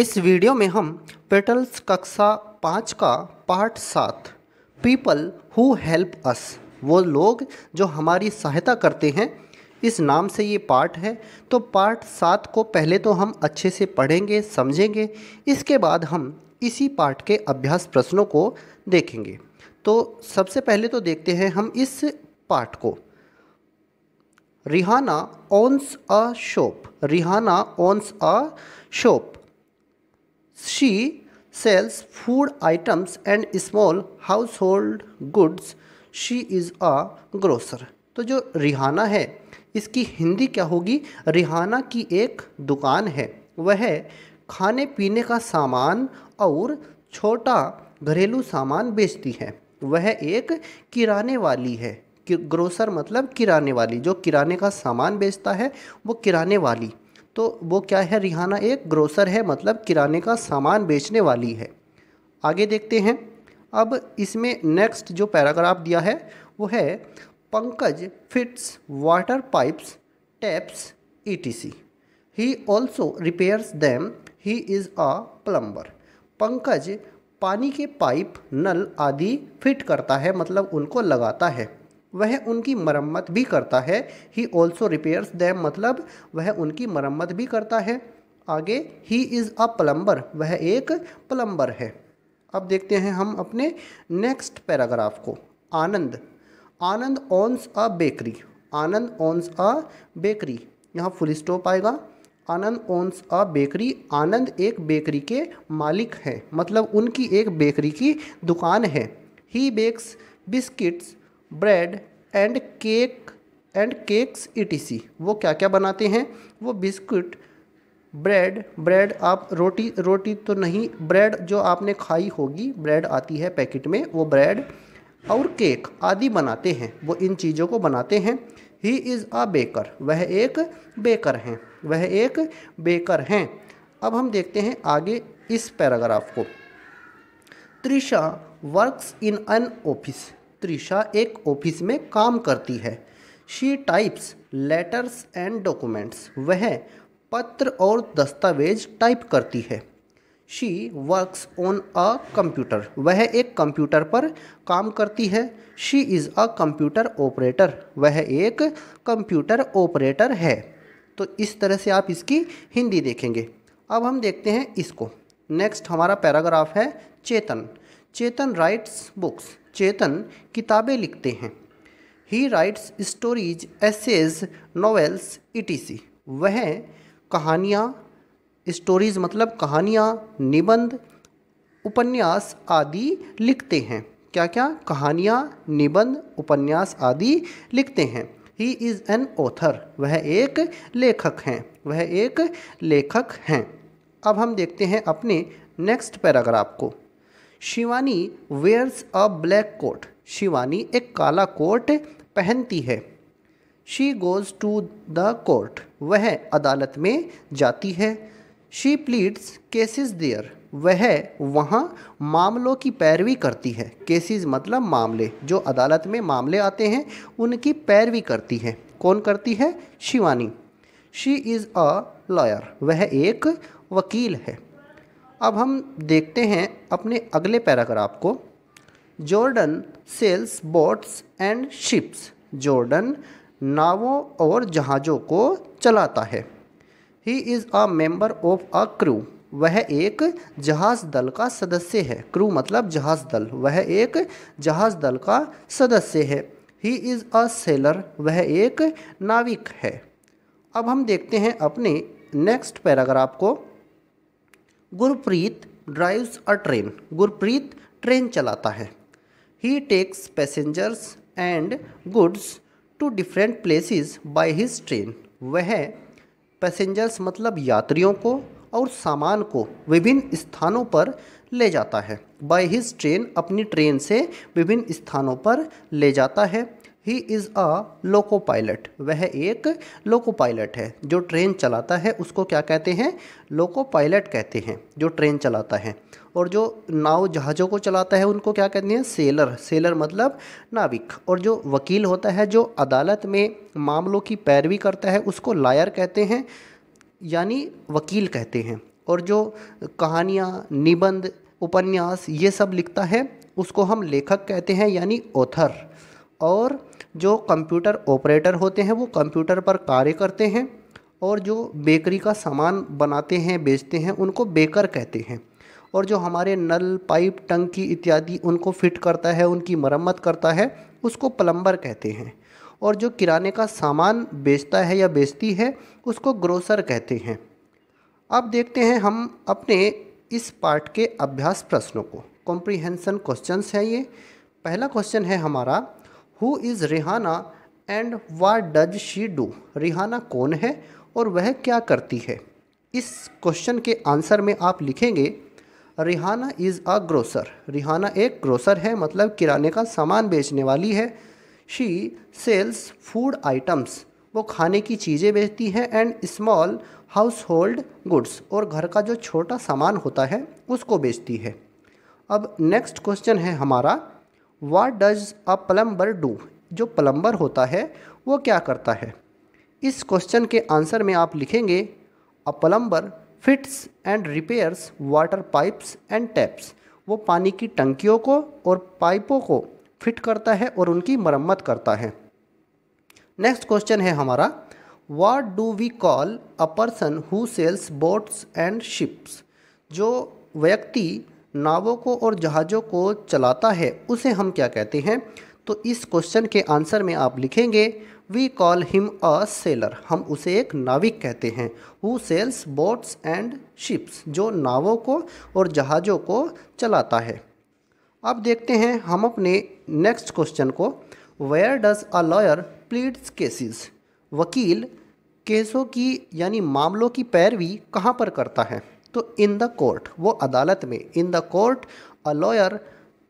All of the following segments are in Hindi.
इस वीडियो में हम पेटल्स कक्षा पाँच का पार्ट सात पीपल हु हेल्प अस वो लोग जो हमारी सहायता करते हैं इस नाम से ये पार्ट है तो पार्ट सात को पहले तो हम अच्छे से पढ़ेंगे समझेंगे इसके बाद हम इसी पार्ट के अभ्यास प्रश्नों को देखेंगे तो सबसे पहले तो देखते हैं हम इस पार्ट को Rihanna owns a shop Rihanna owns a shop She sells food items and small household goods. She is a grocer. तो जो रिहाना है इसकी हिंदी क्या होगी रिहाना की एक दुकान है वह खाने पीने का सामान और छोटा घरेलू सामान बेचती है वह एक किराने वाली है कि ग्रोसर मतलब किराने वाली जो किराने का सामान बेचता है वो किराने वाली तो वो क्या है रिहाना एक ग्रोसर है मतलब किराने का सामान बेचने वाली है आगे देखते हैं अब इसमें नेक्स्ट जो पैराग्राफ दिया है वो है Pankaj fits water pipes taps etc he also repairs them he is a plumber Pankaj पानी के पाइप नल आदि फिट करता है मतलब उनको लगाता है वह उनकी मरम्मत भी करता है ही ऑल्सो रिपेयर्स दैम मतलब वह उनकी मरम्मत भी करता है आगे ही इज़ अ प्लम्बर वह एक प्लम्बर है अब देखते हैं हम अपने नेक्स्ट पैराग्राफ को Anand Anand owns a bakery Anand owns a bakery यहाँ फुल स्टॉप आएगा आनंद ओन्स अ बेकरी आनंद एक बेकरी के मालिक हैं मतलब उनकी एक बेकरी की दुकान है he bakes biscuits bread and cake and cakes ई वो क्या क्या बनाते हैं वो बिस्कुट ब्रेड ब्रेड आप रोटी रोटी तो नहीं ब्रेड जो आपने खाई होगी ब्रेड आती है पैकेट में वो ब्रेड और केक आदि बनाते हैं वो इन चीज़ों को बनाते हैं ही इज़ आ बेकर वह एक बेकर हैं वह एक बेकर हैं अब हम देखते हैं आगे इस पैराग्राफ को Trisha works in an office Trisha एक ऑफिस में काम करती है she types letters and documents वह पत्र और दस्तावेज टाइप करती है she works on a computer वह एक कंप्यूटर पर काम करती है she is a computer operator वह एक कंप्यूटर ऑपरेटर है तो इस तरह से आप इसकी हिंदी देखेंगे अब हम देखते हैं इसको नेक्स्ट हमारा पैराग्राफ है चेतन चेतन राइट्स बुक्स चेतन किताबें लिखते हैं he writes stories essays novels etc वह कहानियाँ स्टोरीज मतलब कहानियाँ निबंध उपन्यास आदि लिखते हैं क्या क्या कहानियाँ निबंध उपन्यास आदि लिखते हैं ही इज़ एन ऑथर वह एक लेखक हैं वह एक लेखक हैं अब हम देखते हैं अपने नेक्स्ट पैराग्राफ को Shivani wears a black coat Shivani एक काला कोट पहनती है she goes to the court वह अदालत में जाती है शी प्लीड्स केसेस देयर वह वहाँ मामलों की पैरवी करती है केसेस मतलब मामले जो अदालत में मामले आते हैं उनकी पैरवी करती है कौन करती है Shivani she is a lawyer वह एक वकील है अब हम देखते हैं अपने अगले पैराग्राफ को Jordan sails boats and ships Jordan नावों और जहाज़ों को चलाता है he is a member of a crew वह एक जहाज़ दल का सदस्य है क्रू मतलब जहाज़ दल वह एक जहाज़ दल का सदस्य है ही इज़ अ सेलर वह एक नाविक है अब हम देखते हैं अपने नेक्स्ट पैराग्राफ को Gurpreet drives a train Gurpreet train चलाता है he takes passengers and goods to different places by his train वह पैसेंजर्स मतलब यात्रियों को और सामान को विभिन्न स्थानों पर ले जाता है बाय हिज ट्रेन अपनी ट्रेन से विभिन्न स्थानों पर ले जाता है he is a loco pilot वह एक लोको पायलट है जो ट्रेन चलाता है उसको क्या कहते हैं लोको पायलट कहते हैं जो ट्रेन चलाता है और जो नाव जहाज़ों को चलाता है उनको क्या कहते हैं सेलर सेलर मतलब नाविक और जो वकील होता है जो अदालत में मामलों की पैरवी करता है उसको लायर कहते हैं यानी वकील कहते हैं और जो कहानियाँ निबंध उपन्यास ये सब लिखता है उसको हम लेखक कहते हैं यानी ओथर और जो कंप्यूटर ऑपरेटर होते हैं वो कंप्यूटर पर कार्य करते हैं और जो बेकरी का सामान बनाते हैं बेचते हैं उनको बेकर कहते हैं और जो हमारे नल पाइप टंकी इत्यादि उनको फिट करता है उनकी मरम्मत करता है उसको प्लम्बर कहते हैं और जो किराने का सामान बेचता है या बेचती है उसको ग्रोसर कहते हैं अब देखते हैं हम अपने इस पार्ट के अभ्यास प्रश्नों को कॉम्प्रीहेंसन क्वेश्चंस हैं ये पहला क्वेश्चन है हमारा who is Rihanna and what does she do Rihanna कौन है और वह क्या करती है इस क्वेश्चन के आंसर में आप लिखेंगे Rihanna is a grocer Rihanna एक ग्रोसर है मतलब किराने का सामान बेचने वाली है शी सेल्स फूड आइटम्स वो खाने की चीज़ें बेचती है and small household goods और घर का जो छोटा सामान होता है उसको बेचती है अब नेक्स्ट क्वेश्चन है हमारा what does a plumber do जो प्लम्बर होता है वो क्या करता है इस क्वेश्चन के आंसर में आप लिखेंगे a plumber fits and repairs water pipes and taps वो पानी की टंकियों को और पाइपों को फिट करता है और उनकी मरम्मत करता है नेक्स्ट क्वेश्चन है हमारा what do we call a person who sails boats and ships जो व्यक्ति नावों को और जहाज़ों को चलाता है उसे हम क्या कहते हैं तो इस क्वेश्चन के आंसर में आप लिखेंगे we call him a sailor हम उसे एक नाविक कहते हैं who sails boats and ships जो नावों को और जहाज़ों को चलाता है अब देखते हैं हम अपने नेक्स्ट क्वेश्चन को where does a lawyer pleads cases वकील केसों की यानी मामलों की पैरवी कहाँ पर करता है तो इन द कोर्ट वो अदालत में in the court a lawyer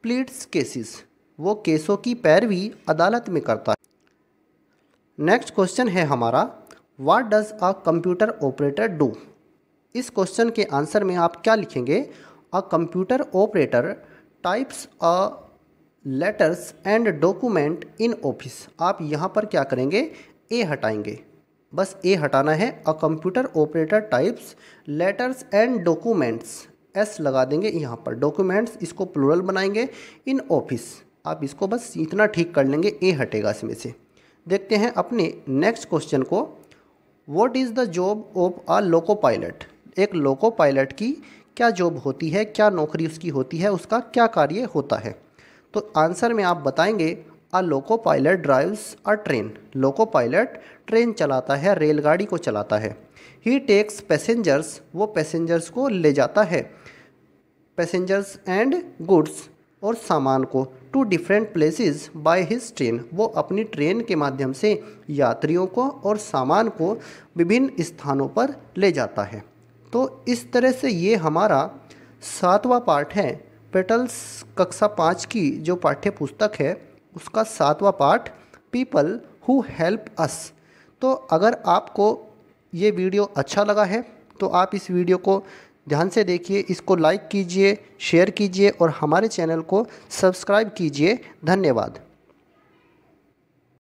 pleads cases वो केसों की पैरवी अदालत में करता है नेक्स्ट क्वेश्चन है हमारा what does a computer operator do इस क्वेश्चन के आंसर में आप क्या लिखेंगे a computer operator types a letters and document in office आप यहाँ पर क्या करेंगे ए हटाएंगे बस ए हटाना है a computer operator types letters and documents S लगा देंगे यहाँ पर डॉक्यूमेंट्स इसको प्लूरल बनाएंगे इन ऑफिस आप इसको बस इतना ठीक कर लेंगे ए हटेगा इसमें से देखते हैं अपने नेक्स्ट क्वेश्चन को what is the job of a loco pilot एक लोको पायलट की क्या जॉब होती है क्या नौकरी उसकी होती है उसका क्या कार्य होता है तो आंसर में आप बताएंगे a loco pilot drives a train loco pilot train चलाता है रेलगाड़ी को चलाता है ही टेक्स पैसेंजर्स वो पैसेंजर्स को ले जाता है पैसेंजर्स एंड गुड्स और सामान को to different places by his train वो अपनी ट्रेन के माध्यम से यात्रियों को और सामान को विभिन्न स्थानों पर ले जाता है तो इस तरह से ये हमारा सातवां पार्ट है पेटल्स कक्षा पाँच की जो पाठ्य पुस्तक है उसका सातवां part people who help us तो अगर आपको ये वीडियो अच्छा लगा है तो आप इस वीडियो को ध्यान से देखिए इसको लाइक कीजिए शेयर कीजिए और हमारे चैनल को सब्सक्राइब कीजिए धन्यवाद